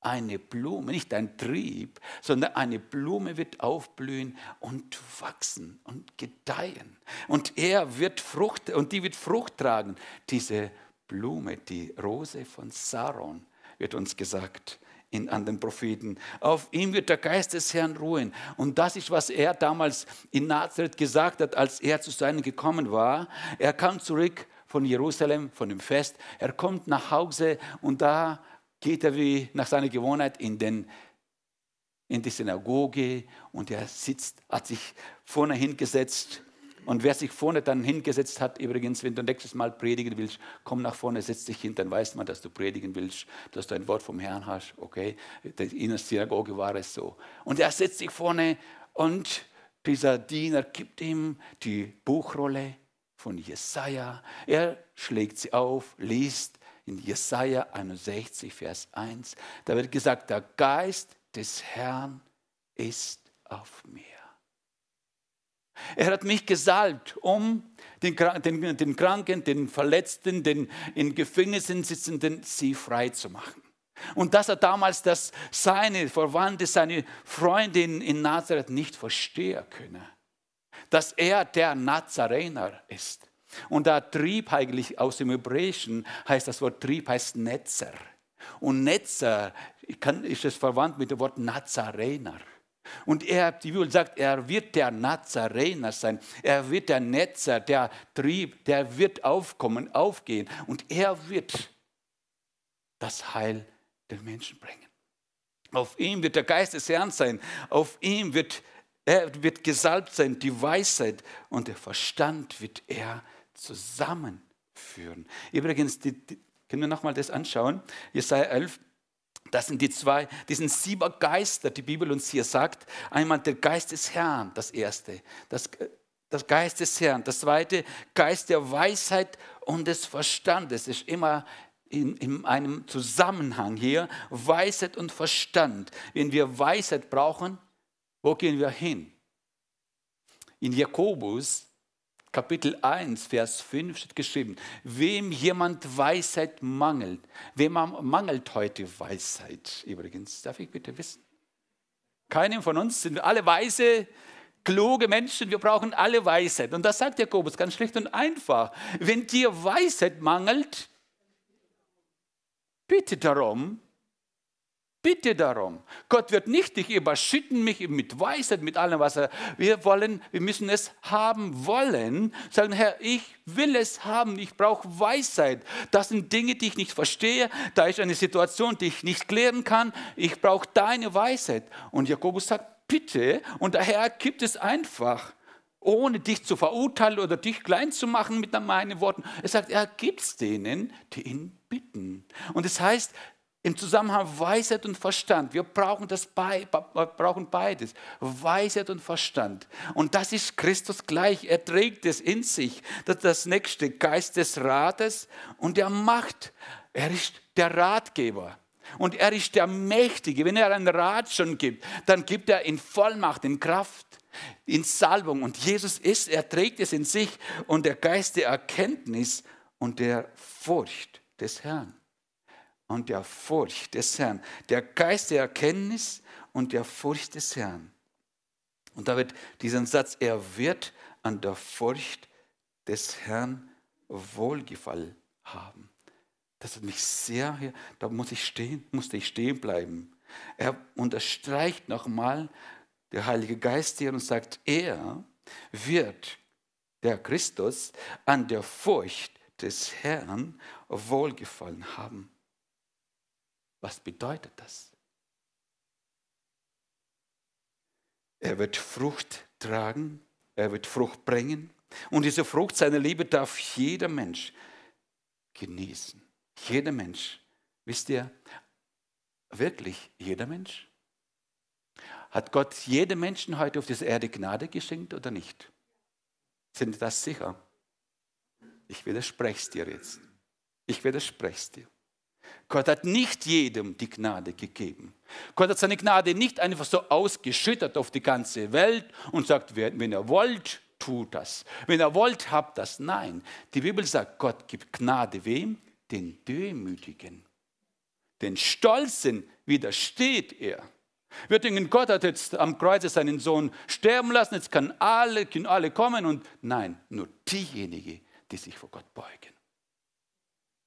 Eine Blume, nicht ein Trieb, sondern eine Blume wird aufblühen und wachsen und gedeihen. Und er wird Frucht, und die wird Frucht tragen. Diese Blume, die Rose von Saron, wird uns gesagt in, an den Propheten. Auf ihm wird der Geist des Herrn ruhen. Und das ist, was er damals in Nazareth gesagt hat, als er zu seinen gekommen war. Er kam zurück von Jerusalem, von dem Fest. Er kommt nach Hause und da geht er wie nach seiner Gewohnheit in, den, in die Synagoge und er sitzt, hat sich vorne hingesetzt und wer sich vorne dann hingesetzt hat, übrigens, wenn du nächstes Mal predigen willst, komm nach vorne, setz dich hin, dann weiß man, dass du predigen willst, dass du ein Wort vom Herrn hast. Okay, in der Synagoge war es so. Und er setzt sich vorne und dieser Diener gibt ihm die Buchrolle von Jesaja. Er schlägt sie auf, liest in Jesaja 61, Vers 1. Da wird gesagt: Der Geist des Herrn ist auf mir er hat mich gesalbt, um den, den, den Kranken, den Verletzten, den in Gefängnissen sitzenden, sie frei zu machen. Und dass er damals das seine Verwandte, seine Freundin in Nazareth nicht verstehen könne. Dass er der Nazarener ist. Und da Trieb eigentlich aus dem Hebräischen heißt, das Wort Trieb heißt Netzer. Und Netzer ist es verwandt mit dem Wort Nazarener. Und er, die Bibel sagt, er wird der Nazarener sein. Er wird der Netzer, der Trieb, der wird aufkommen, aufgehen. Und er wird das Heil den Menschen bringen. Auf ihm wird der Geist des Herrn sein. Auf ihm wird er wird gesalbt sein, die Weisheit und der Verstand wird er zusammenführen. Übrigens, die, die, können wir nochmal das anschauen? Jesaja 11, das sind die zwei, diesen sieben Geister, die Bibel uns hier sagt. Einmal der Geist des Herrn, das erste. Das, das Geist des Herrn. Das zweite, Geist der Weisheit und des Verstandes. Ist immer in, in, einem Zusammenhang hier. Weisheit und Verstand. Wenn wir Weisheit brauchen, wo gehen wir hin? In Jakobus Kapitel 1, Vers 5 steht geschrieben, wem jemand Weisheit mangelt, wem mangelt heute Weisheit übrigens? Darf ich bitte wissen? Keinem von uns sind wir alle weise, kluge Menschen, wir brauchen alle Weisheit. Und das sagt Jakobus ganz schlicht und einfach. Wenn dir Weisheit mangelt, bitte darum, bitte darum. Gott wird nicht dich überschütten, mich mit Weisheit, mit allem, was er. Wir wollen, wir müssen es haben wollen. Sagen, Herr, ich will es haben, ich brauche Weisheit. Das sind Dinge, die ich nicht verstehe. Da ist eine Situation, die ich nicht klären kann. Ich brauche deine Weisheit. Und Jakobus sagt, bitte. Und der Herr gibt es einfach ohne dich zu verurteilen oder dich klein zu machen mit meinen Worten. Er sagt, er gibt es denen, die ihn bitten. Und das heißt, im Zusammenhang Weisheit und Verstand. Wir brauchen, das bei, brauchen beides, Weisheit und Verstand. Und das ist Christus gleich. Er trägt es in sich. Das ist das nächste, Geist des Rates und der Macht. Er ist der Ratgeber. Und er ist der Mächtige. Wenn er einen Rat schon gibt, dann gibt er in Vollmacht, in Kraft, in Salbung. Und Jesus ist, er trägt es in sich und der Geist der Erkenntnis und der Furcht des Herrn und der Furcht des Herrn. Der Geist der Erkenntnis und der Furcht des Herrn. Und da wird dieser Satz, er wird an der Furcht des Herrn Wohlgefallen haben. Das hat mich sehr, da muss ich stehen, musste ich stehen bleiben. Er unterstreicht nochmal der Heilige Geist hier und sagt, er wird, der Christus, an der Furcht des Herrn Wohlgefallen haben. Was bedeutet das? Er wird Frucht tragen, er wird Frucht bringen und diese Frucht seiner Liebe darf jeder Mensch genießen. Jeder Mensch. Wisst ihr, wirklich jeder Mensch? Hat Gott jedem Menschen heute auf dieser Erde Gnade geschenkt oder nicht? Sind das sicher? Ich widerspreche es dir jetzt. Ich widerspreche es dir. Gott hat nicht jedem die Gnade gegeben. Gott hat seine Gnade nicht einfach so ausgeschüttet auf die ganze Welt und sagt, wenn ihr wollt, tut das. Wenn ihr wollt, habt das. Nein, die Bibel sagt, Gott gibt Gnade wem? Den Demütigen. Den Stolzen widersteht er. Wir denken, Gott hat jetzt am Kreuz seinen Sohn sterben lassen, jetzt kann alle, können alle kommen und nein, nur diejenigen, die sich vor Gott beugen.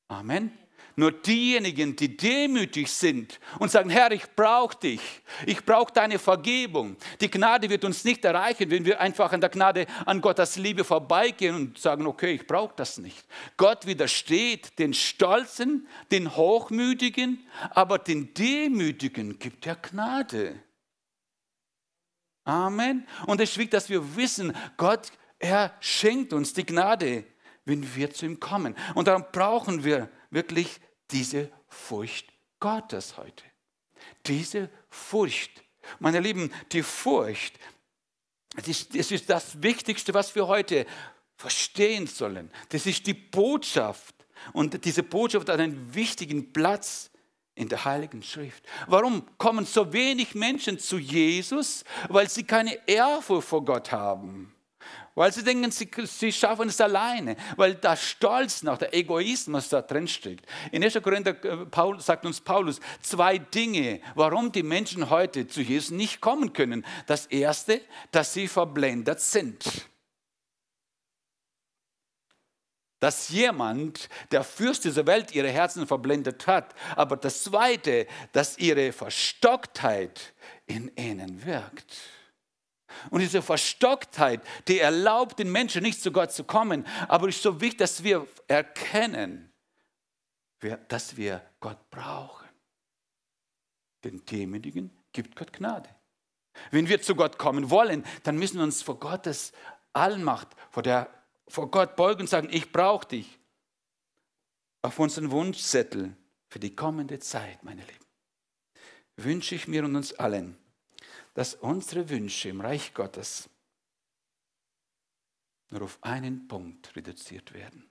Amen. Nur diejenigen, die demütig sind und sagen, Herr, ich brauche dich, ich brauche deine Vergebung. Die Gnade wird uns nicht erreichen, wenn wir einfach an der Gnade, an Gottes Liebe vorbeigehen und sagen, okay, ich brauche das nicht. Gott widersteht den Stolzen, den Hochmütigen, aber den Demütigen gibt er Gnade. Amen. Und es schwiegt, dass wir wissen, Gott, er schenkt uns die Gnade, wenn wir zu ihm kommen. Und darum brauchen wir wirklich diese Furcht Gottes heute. Diese Furcht. Meine Lieben, die Furcht, es ist, es ist das Wichtigste, was wir heute verstehen sollen. Das ist die Botschaft. Und diese Botschaft hat einen wichtigen Platz in der Heiligen Schrift. Warum kommen so wenig Menschen zu Jesus? Weil sie keine Ehrfurcht vor Gott haben. Weil sie denken, sie, sie schaffen es alleine, weil der Stolz noch, der Egoismus da drin steckt. In 1. Korinther äh, Paul, sagt uns Paulus zwei Dinge, warum die Menschen heute zu Jesus nicht kommen können. Das erste, dass sie verblendet sind. Dass jemand, der Fürst dieser Welt, ihre Herzen verblendet hat. Aber das zweite, dass ihre Verstocktheit in ihnen wirkt. Und diese Verstocktheit, die erlaubt den Menschen nicht zu Gott zu kommen. Aber es ist so wichtig, dass wir erkennen, dass wir Gott brauchen. Den Demütigen gibt Gott Gnade. Wenn wir zu Gott kommen wollen, dann müssen wir uns vor Gottes Allmacht, vor, der, vor Gott beugen und sagen, ich brauche dich. Auf unseren Wunschzettel für die kommende Zeit, meine Lieben, wünsche ich mir und uns allen, dass unsere Wünsche im Reich Gottes nur auf einen Punkt reduziert werden.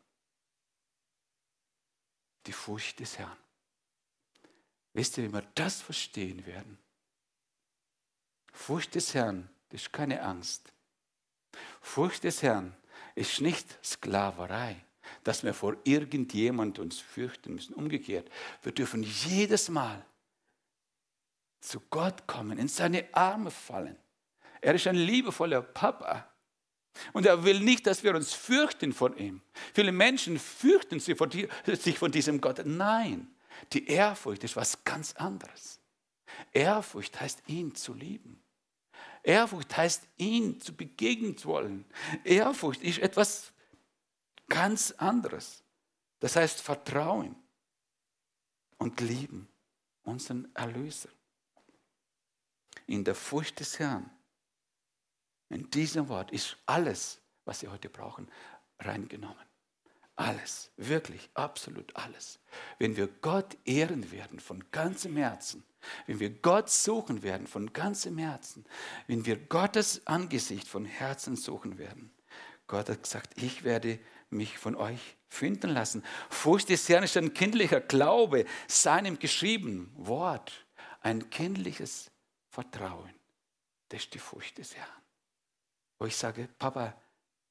Die Furcht des Herrn. Wisst ihr, wie wir das verstehen werden? Furcht des Herrn ist keine Angst. Furcht des Herrn ist nicht Sklaverei, dass wir vor irgendjemand uns fürchten müssen. Umgekehrt, wir dürfen jedes Mal, zu Gott kommen, in seine Arme fallen. Er ist ein liebevoller Papa. Und er will nicht, dass wir uns fürchten von ihm. Viele Menschen fürchten sich von, sich von diesem Gott. Nein, die Ehrfurcht ist was ganz anderes. Ehrfurcht heißt, ihn zu lieben. Ehrfurcht heißt, ihn zu begegnen zu wollen. Ehrfurcht ist etwas ganz anderes. Das heißt Vertrauen und lieben unseren Erlöser in der Furcht des Herrn. In diesem Wort ist alles, was Sie heute brauchen, reingenommen. Alles, wirklich, absolut alles. Wenn wir Gott ehren werden von ganzem Herzen, wenn wir Gott suchen werden von ganzem Herzen, wenn wir Gottes Angesicht von Herzen suchen werden, Gott hat gesagt, ich werde mich von euch finden lassen. Furcht des Herrn ist ein kindlicher Glaube, seinem geschriebenen Wort, ein kindliches Glaube. Vertrauen. Das ist die Furcht des Herrn. Wo ich sage, Papa,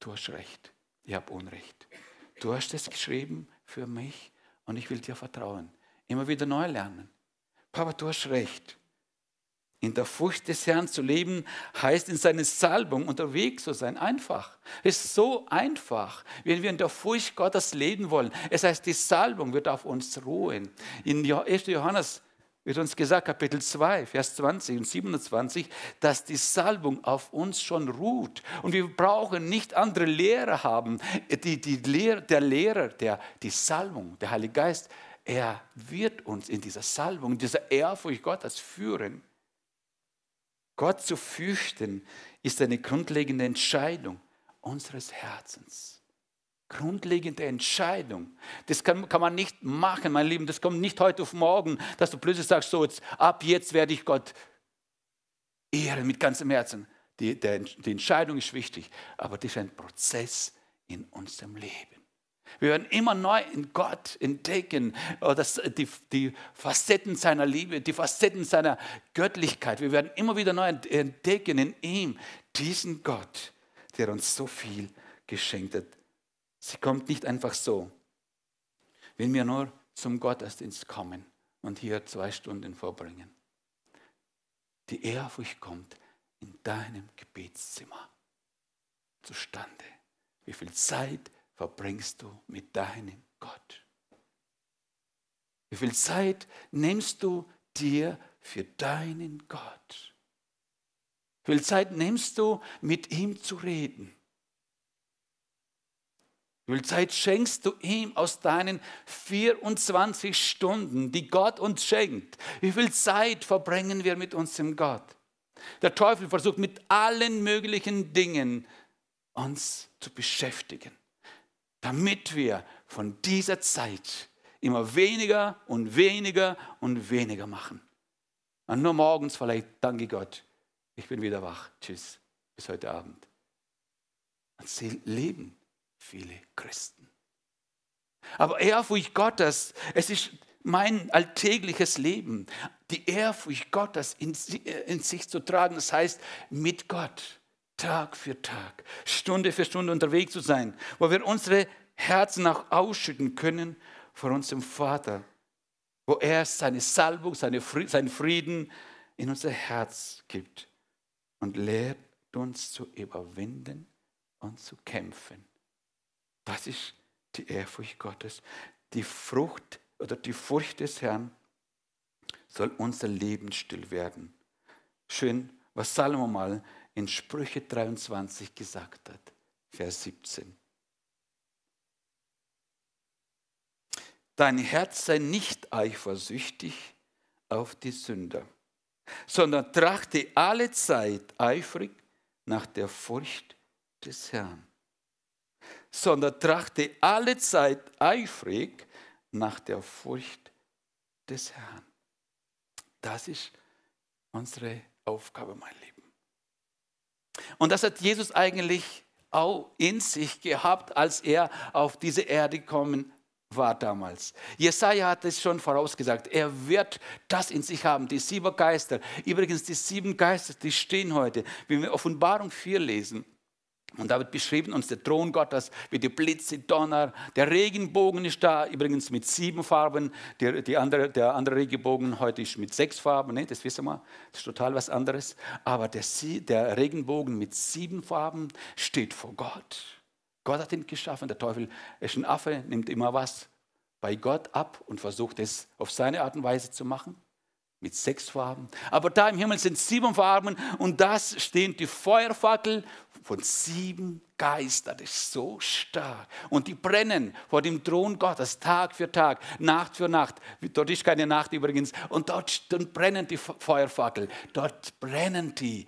du hast recht, ich habe Unrecht. Du hast es geschrieben für mich und ich will dir vertrauen. Immer wieder neu lernen. Papa, du hast recht. In der Furcht des Herrn zu leben, heißt in seiner Salbung unterwegs zu sein. Einfach. Es ist so einfach, wenn wir in der Furcht Gottes leben wollen. Es heißt, die Salbung wird auf uns ruhen. In 1. Johannes wird uns gesagt, Kapitel 2, Vers 20 und 27, dass die Salbung auf uns schon ruht. Und wir brauchen nicht andere Lehrer haben. Die, die Lehr, der Lehrer, der, die Salbung, der Heilige Geist, er wird uns in dieser Salbung, in dieser Ehrfurcht Gottes führen. Gott zu fürchten ist eine grundlegende Entscheidung unseres Herzens. Grundlegende Entscheidung. Das kann, kann man nicht machen, mein Lieben. Das kommt nicht heute auf morgen, dass du plötzlich sagst, so jetzt, ab jetzt werde ich Gott ehren mit ganzem Herzen. Die, der, die Entscheidung ist wichtig, aber das ist ein Prozess in unserem Leben. Wir werden immer neu in Gott entdecken, das, die, die Facetten seiner Liebe, die Facetten seiner Göttlichkeit. Wir werden immer wieder neu entdecken in ihm, diesen Gott, der uns so viel geschenkt hat. Sie kommt nicht einfach so. Wenn wir nur zum Gottesdienst kommen und hier zwei Stunden vorbringen. Die Ehrfurcht kommt in deinem Gebetszimmer zustande. Wie viel Zeit verbringst du mit deinem Gott? Wie viel Zeit nimmst du dir für deinen Gott? Wie viel Zeit nimmst du, mit ihm zu reden? Wie viel Zeit schenkst du ihm aus deinen 24 Stunden, die Gott uns schenkt? Wie viel Zeit verbringen wir mit unserem Gott? Der Teufel versucht mit allen möglichen Dingen uns zu beschäftigen, damit wir von dieser Zeit immer weniger und weniger und weniger machen. Und nur morgens vielleicht, danke Gott, ich bin wieder wach. Tschüss, bis heute Abend. Und sie leben viele Christen. Aber Ehrfurcht Gottes, es ist mein alltägliches Leben, die Ehrfurcht Gottes in, äh, in sich zu tragen. Das heißt, mit Gott Tag für Tag, Stunde für Stunde unterwegs zu sein, wo wir unsere Herzen auch ausschütten können vor unserem Vater, wo er seine Salbung, seine, seinen Frieden in unser Herz gibt und lehrt uns zu überwinden und zu kämpfen das ist die Ehrfurcht Gottes. Die Frucht oder die Furcht des Herrn soll unser Leben still werden. Schön, was Salomo mal in Sprüche 23 gesagt hat, Vers 17. Dein Herz sei nicht eifersüchtig auf die Sünder, sondern trachte alle Zeit eifrig nach der Furcht des Herrn sondern trachte alle Zeit eifrig nach der Furcht des Herrn. Das ist unsere Aufgabe, mein Lieben. Und das hat Jesus eigentlich auch in sich gehabt, als er auf diese Erde gekommen war damals. Jesaja hat es schon vorausgesagt. Er wird das in sich haben, die sieben Geister. Übrigens, die sieben Geister, die stehen heute, wenn wir Offenbarung 4 lesen. Und da wird beschrieben uns der Thron Gottes, wie die Blitze, Donner. Der Regenbogen ist da, übrigens mit sieben Farben. Die, die andere, der andere Regenbogen heute ist mit sechs Farben, ne? das wissen wir, das ist total was anderes. Aber der, der Regenbogen mit sieben Farben steht vor Gott. Gott hat ihn geschaffen, der Teufel ist ein Affe, nimmt immer was bei Gott ab und versucht es auf seine Art und Weise zu machen mit sechs Farben. Aber da im Himmel sind sieben Farben und das stehen die Feuerfackel von sieben Geistern. Das ist so stark. Und die brennen vor dem Thron Gottes Tag für Tag, Nacht für Nacht. Dort ist keine Nacht übrigens. Und dort brennen die Feuerfackel. Dort brennen die,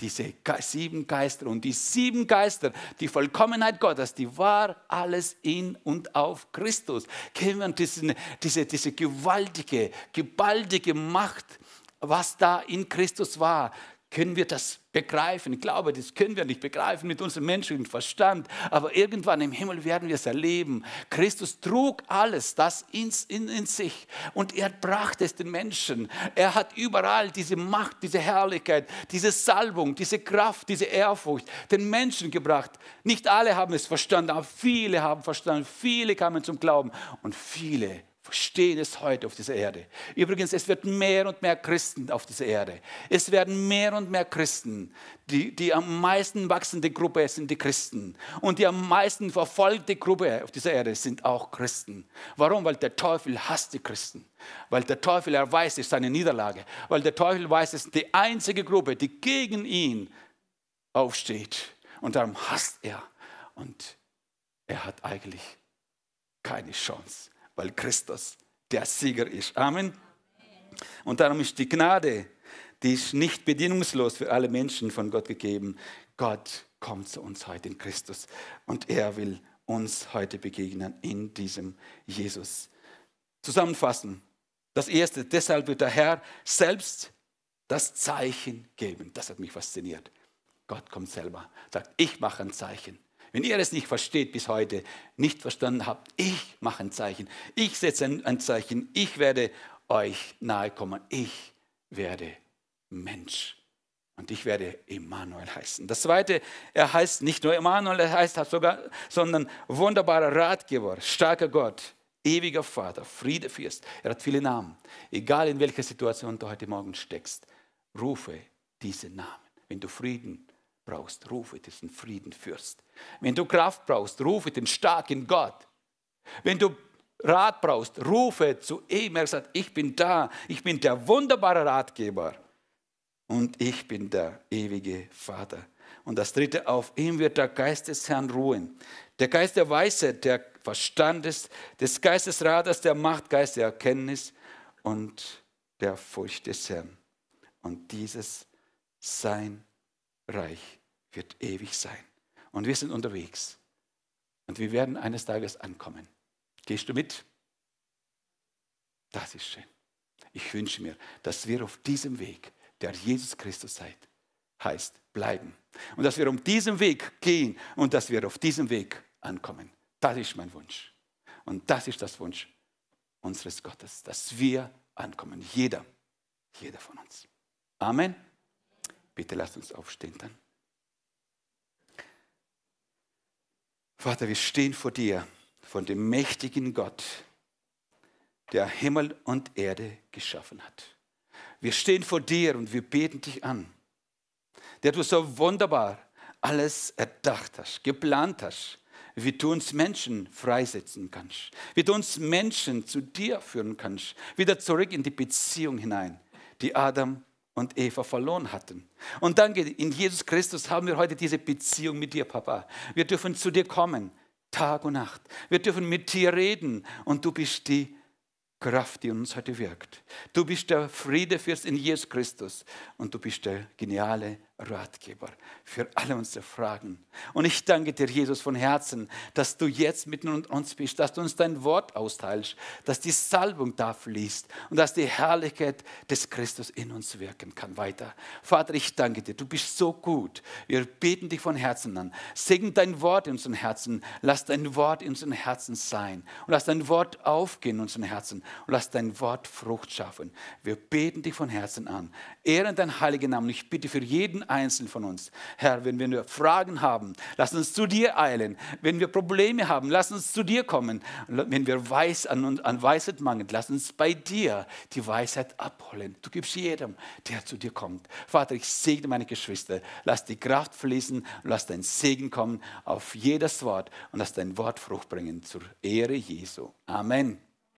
diese sieben Geister. Und die sieben Geister, die Vollkommenheit Gottes, die war alles in und auf Christus. Kennen diesen, diese, diese gewaltige, gewaltige Macht, was da in Christus war können wir das begreifen. Ich glaube, das können wir nicht begreifen mit unserem menschlichen Verstand. Aber irgendwann im Himmel werden wir es erleben. Christus trug alles das in, in, in sich und er brachte es den Menschen. Er hat überall diese Macht, diese Herrlichkeit, diese Salbung, diese Kraft, diese Ehrfurcht den Menschen gebracht. Nicht alle haben es verstanden, aber viele haben verstanden. Viele kamen zum Glauben und viele verstehen es heute auf dieser Erde. Übrigens, es wird mehr und mehr Christen auf dieser Erde. Es werden mehr und mehr Christen. Die, die am meisten wachsende Gruppe sind die Christen. Und die am meisten verfolgte Gruppe auf dieser Erde sind auch Christen. Warum? Weil der Teufel hasst die Christen. Weil der Teufel, er weiß, es ist seine Niederlage. Weil der Teufel weiß, es ist die einzige Gruppe, die gegen ihn aufsteht. Und darum hasst er. Und er hat eigentlich keine Chance weil Christus der Sieger ist. Amen. Und darum ist die Gnade, die ist nicht bedienungslos für alle Menschen von Gott gegeben. Gott kommt zu uns heute in Christus und er will uns heute begegnen in diesem Jesus. Zusammenfassen. Das erste, deshalb wird der Herr selbst das Zeichen geben. Das hat mich fasziniert. Gott kommt selber, sagt, ich mache ein Zeichen. Wenn ihr es nicht versteht bis heute, nicht verstanden habt, ich mache ein Zeichen, ich setze ein, Zeichen, ich werde euch nahe kommen, ich werde Mensch. Und ich werde Emanuel heißen. Das zweite, er heißt nicht nur Emanuel, er heißt sogar, sondern wunderbarer Ratgeber, starker Gott, ewiger Vater, Friedefürst. Er hat viele Namen. Egal in welcher Situation du heute Morgen steckst, rufe diese Namen. Wenn du Frieden brauchst, rufe diesen Friedenfürst. Wenn du Kraft brauchst, rufe den starken Gott. Wenn du Rat brauchst, rufe zu ihm. Er sagt, ich bin da, ich bin der wunderbare Ratgeber und ich bin der ewige Vater. Und das dritte, auf ihm wird der Geist des Herrn ruhen. Der Geist der Weisheit, der Verstandes, des Geistes Rates, der Macht, Geist der Erkenntnis und der Furcht des Herrn. Und dieses sein Reich wird ewig sein. Und wir sind unterwegs. Und wir werden eines Tages ankommen. Gehst du mit? Das ist schön. Ich wünsche mir, dass wir auf diesem Weg, der Jesus Christus heißt, bleiben. Und dass wir um diesen Weg gehen und dass wir auf diesem Weg ankommen. Das ist mein Wunsch. Und das ist das Wunsch unseres Gottes, dass wir ankommen. Jeder, jeder von uns. Amen. Bitte lasst uns aufstehen dann. Vater, wir stehen vor dir, von dem mächtigen Gott, der Himmel und Erde geschaffen hat. Wir stehen vor dir und wir beten dich an, der du so wunderbar alles erdacht hast, geplant hast, wie du uns Menschen freisetzen kannst, wie du uns Menschen zu dir führen kannst, wieder zurück in die Beziehung hinein, die Adam und Eva verloren hatten. Und danke, in Jesus Christus haben wir heute diese Beziehung mit dir, Papa. Wir dürfen zu dir kommen, Tag und Nacht. Wir dürfen mit dir reden und du bist die Kraft, die uns heute wirkt. Du bist der Friedefürst in Jesus Christus und du bist der geniale Ratgeber für alle unsere Fragen. Und ich danke dir, Jesus, von Herzen, dass du jetzt mitten unter uns bist, dass du uns dein Wort austeilst, dass die Salbung da fließt und dass die Herrlichkeit des Christus in uns wirken kann weiter. Vater, ich danke dir, du bist so gut. Wir beten dich von Herzen an. Segen dein Wort in unseren Herzen. Lass dein Wort in unseren Herzen sein. Und lass dein Wort aufgehen in unseren Herzen. Und lass dein Wort Frucht schaffen. Wir beten dich von Herzen an. Ehren deinen heiligen Namen. Ich bitte für jeden Einzelnen von uns. Herr, wenn, wir nur Fragen haben, lass uns zu dir eilen. Wenn wir Probleme haben, lass uns zu dir kommen. Wenn wir Weis an, an Weisheit mangeln, lass uns bei dir die Weisheit abholen. Du gibst jedem, der zu dir kommt. Vater, ich segne meine Geschwister. Lass die Kraft fließen und lass dein Segen kommen auf jedes Wort und lass dein Wort Frucht bringen zur Ehre Jesu. Amen.